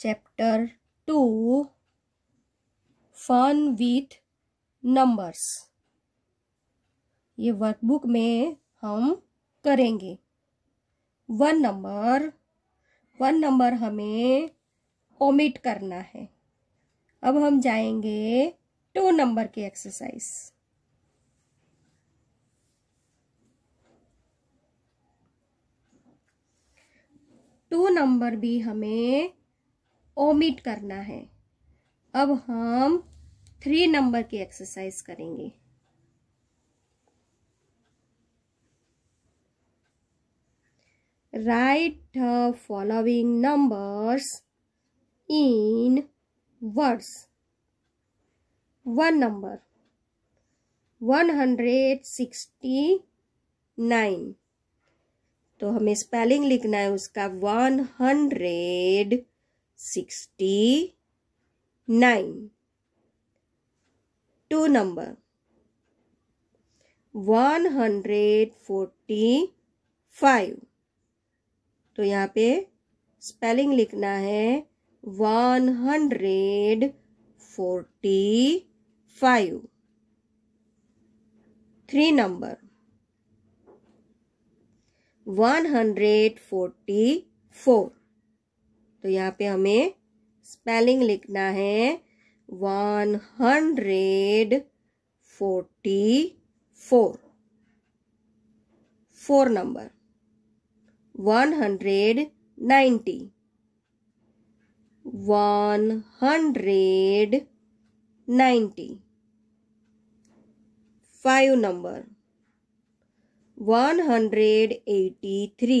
Chapter two fun with numbers ये workbook में हम करेंगे वन नंबर वन नंबर हमें ओमिट करना है अब हम जाएंगे टू नंबर की एक्सरसाइज टू नंबर भी हमें ओमिट करना है अब हम थ्री नंबर की एक्सरसाइज करेंगे write the following numbers in words one number one hundred sixty nine तो हमें स्पेलिंग लिखना है उसका one hundred sixty 69 Two number 145 hundred तो यहाँ पे स्पेलिंग लिखना है one hundred forty five three number one hundred forty four तो यहाँ पे हमें स्पेलिंग लिखना है one hundred forty four four number one hundred ninety one hundred ninety five number one hundred eighty three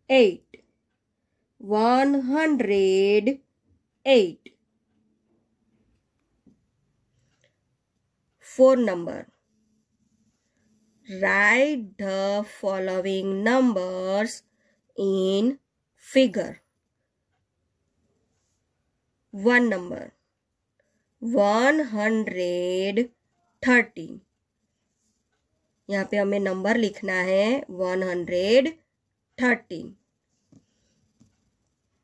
eight. One hundred eight. Four number. Write the following numbers in figure. One number. one hundred thirty यहाँ पे हमें number लिखना है one hundred thirteen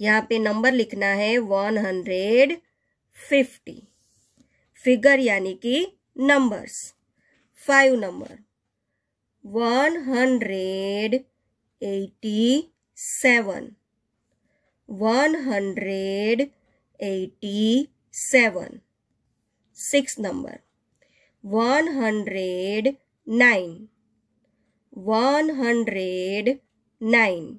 यहाँ पे number लिखना है one hundred fifty figure यानी कि numbers five number one hundred eighty seven one hundred eighty seven six number one hundred nine one hundred nine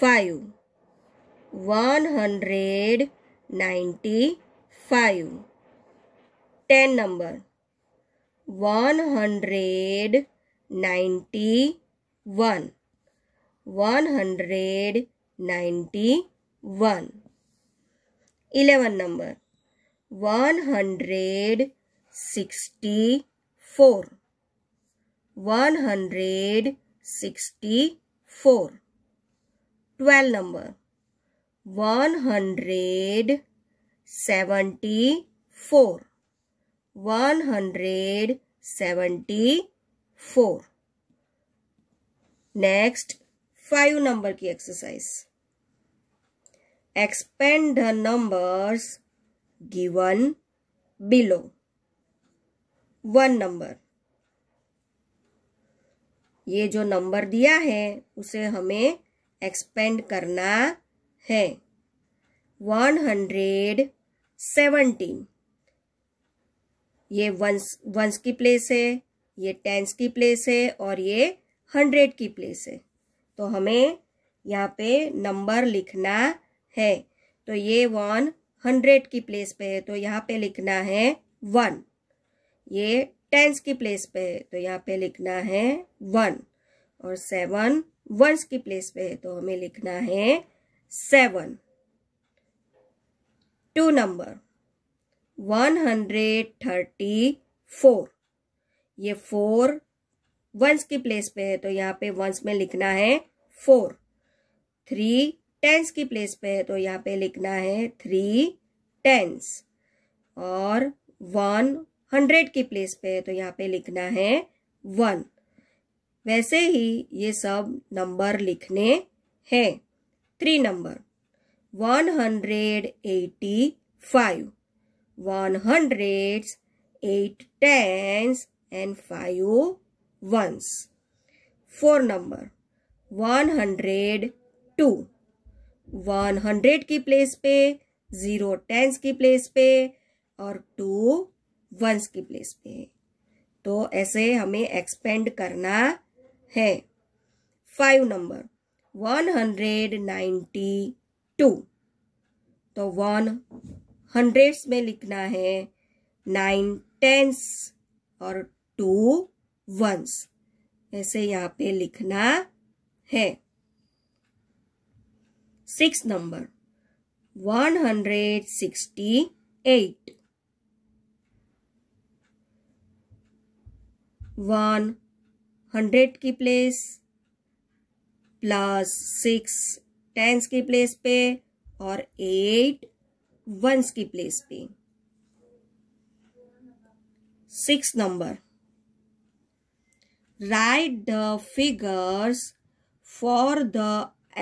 five one hundred ninety five ten number one hundred ninety one one hundred ninety one eleven number one hundred sixty four one hundred sixty four twelve number one hundred seventy four one hundred seventy four next five number की exercise expand the numbers given below one number ये जो number दिया है उसे हमें expand करना है one hundred seventeen ये वंस वंस की प्लेस है ये टेंस की प्लेस है और ये हंड्रेड की प्लेस है तो हमें यहाँ पे नंबर लिखना है तो ये वन हंड्रेड की प्लेस पे है तो यहाँ पे लिखना है वन ये टेंस की प्लेस पे है तो यहाँ पे लिखना है वन और सेवन वर्ष की प्लेस पे है तो हमें लिखना है seven two number one hundred thirty four ये फोर वंस की प्लेस पे है तो यहाँ पे वंस में लिखना है फोर थ्री टेंस की प्लेस पे है तो यहाँ पे लिखना है थ्री टेंस और वन हंड्रेड की प्लेस पे है तो यहाँ पे लिखना है वन वैसे ही ये सब नंबर लिखने हैं three number one hundred eighty five one hundred eight tens and five ones four number one hundred two one hundred की प्लेस पे ज़ीरो टेंस की प्लेस पे और टू वंस की प्लेस पे तो ऐसे हमें एक्सपेंड करना है five number one hundred ninety two तो वन हंड्रेड्स में लिखना है नाइन टेंस और टू वंस ऐसे यहाँ पे लिखना है six number one hundred sixty eight one hundred की प्लेस प्लस सिक्स टेंस की प्लेस पे और एट वंस की प्लेस पे six number write the figures for the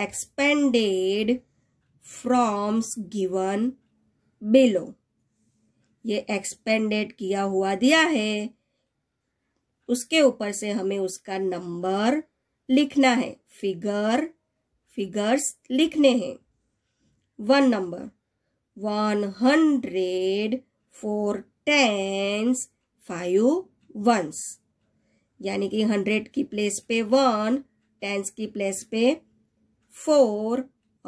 expanded forms given below ये एक्सपेंडेड किया हुआ दिया है उसके ऊपर से हमें उसका नंबर लिखना है फिगर फिगर्स लिखने हैं one number one hundred four tens five ones यानी कि हंड्रेड की प्लेस पे वन टेंस की प्लेस पे फोर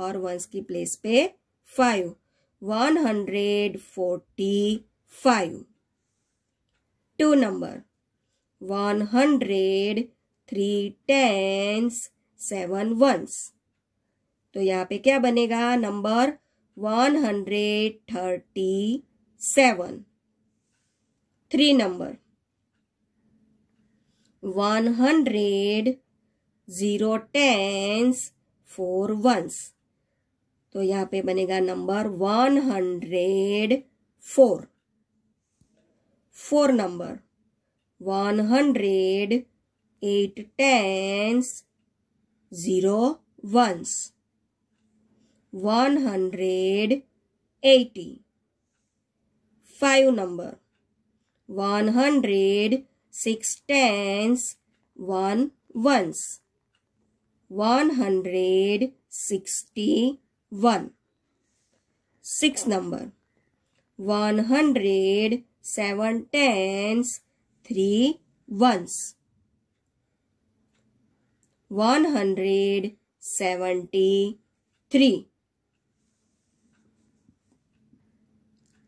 और वंस की प्लेस पे five one hundred forty five two number one hundred three tens seven ones तो यहाँ पे क्या बनेगा number one hundred thirty seven three number one hundred zero tens four ones तो यहाँ पे बनेगा number one hundred four four number one hundred, eight tens, zero ones, one hundred eighty. Five number, one hundred six tens, one ones, one hundred sixty one. Six number, one hundred seven tens, three ones. One hundred seventy-three.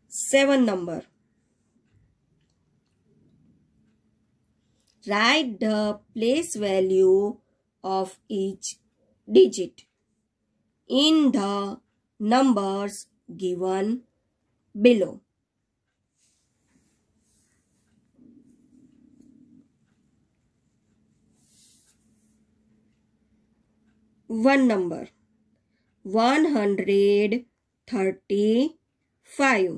Seven number. Write the place value of each digit in the numbers given below. One number one hundred thirty five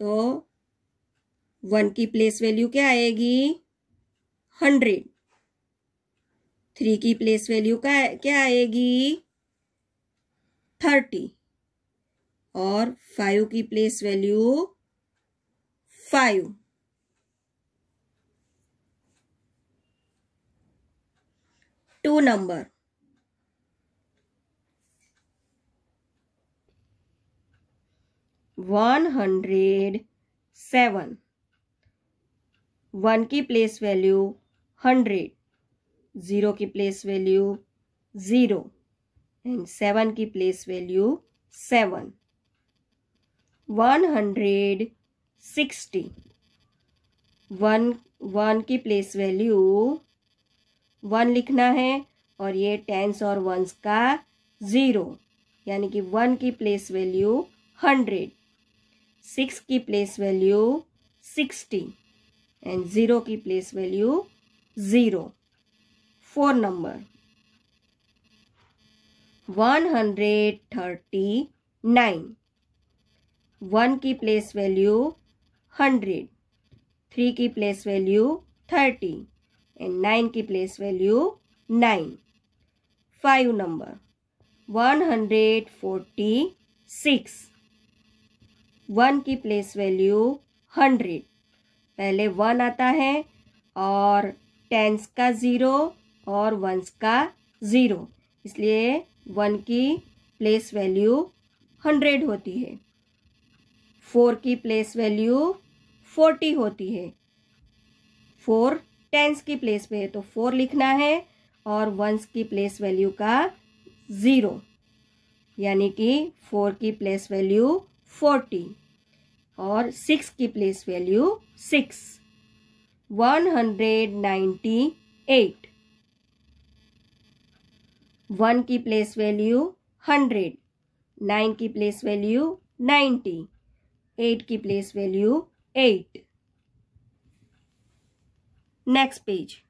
तो one की place value क्या आएगी hundred three की place value का क्या आएगी thirty और five की place value five two number one hundred seven one की प्लेस वैल्यू हंड्रेड ज़ीरो की place value zero and seven की place value seven one hundred sixty one one की प्लेस वैल्यू वन लिखना है और ये टेंस और वंस का ज़ीरो यानी कि वन की प्लेस वैल्यू हंड्रेड सिक्स की place value sixty and zero की place value zero four number one hundred thirty nine one की प्लेस वैल्यू हंड्रेड थ्री की place value thirty and nine की place value nine five number one hundred forty six one की place value hundred पहले one आता है और tense का zero और वंस का ज़ीरो इसलिए वन की प्लेस वैल्यू हंड्रेड होती है फोर की प्लेस वैल्यू फोर्टी होती है फोर टेंस की प्लेस पे है तो फोर लिखना है और वंस की प्लेस वैल्यू का ज़ीरो यानी कि फोर की प्लेस वैल्यू फोर्टी और सिक्स की place value six one hundred ninety eight one की प्लेस वैल्यू हंड्रेड नाइन की प्लेस वैल्यू नाइन्टी एट की place value eight next page